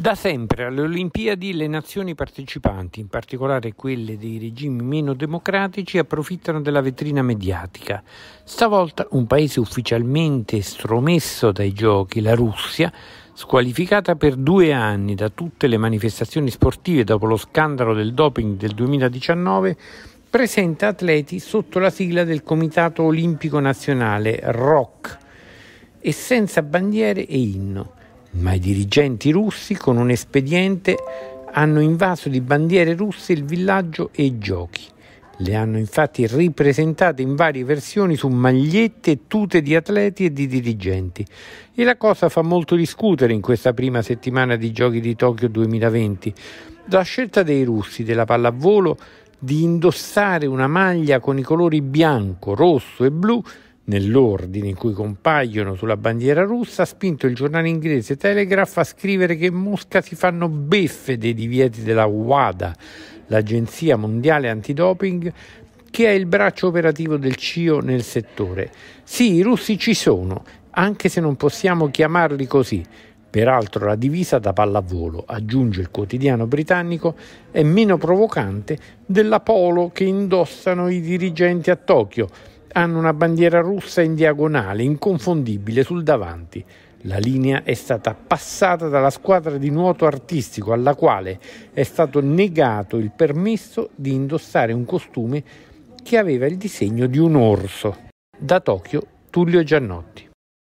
Da sempre alle Olimpiadi le nazioni partecipanti, in particolare quelle dei regimi meno democratici, approfittano della vetrina mediatica. Stavolta un paese ufficialmente estromesso dai giochi, la Russia, squalificata per due anni da tutte le manifestazioni sportive dopo lo scandalo del doping del 2019, presenta atleti sotto la sigla del Comitato Olimpico Nazionale, ROC, e senza bandiere e inno ma i dirigenti russi con un espediente hanno invaso di bandiere russe il villaggio e i giochi. Le hanno infatti ripresentate in varie versioni su magliette e tute di atleti e di dirigenti. E la cosa fa molto discutere in questa prima settimana di Giochi di Tokyo 2020. La scelta dei russi della pallavolo di indossare una maglia con i colori bianco, rosso e blu nell'ordine in cui compaiono sulla bandiera russa, ha spinto il giornale inglese Telegraph a scrivere che in Mosca si fanno beffe dei divieti della WADA, l'Agenzia Mondiale Antidoping, che è il braccio operativo del CIO nel settore. Sì, i russi ci sono, anche se non possiamo chiamarli così. Peraltro la divisa da pallavolo, aggiunge il quotidiano britannico, è meno provocante della polo che indossano i dirigenti a Tokyo hanno una bandiera russa in diagonale, inconfondibile, sul davanti. La linea è stata passata dalla squadra di nuoto artistico alla quale è stato negato il permesso di indossare un costume che aveva il disegno di un orso. Da Tokyo, Tullio Giannotti.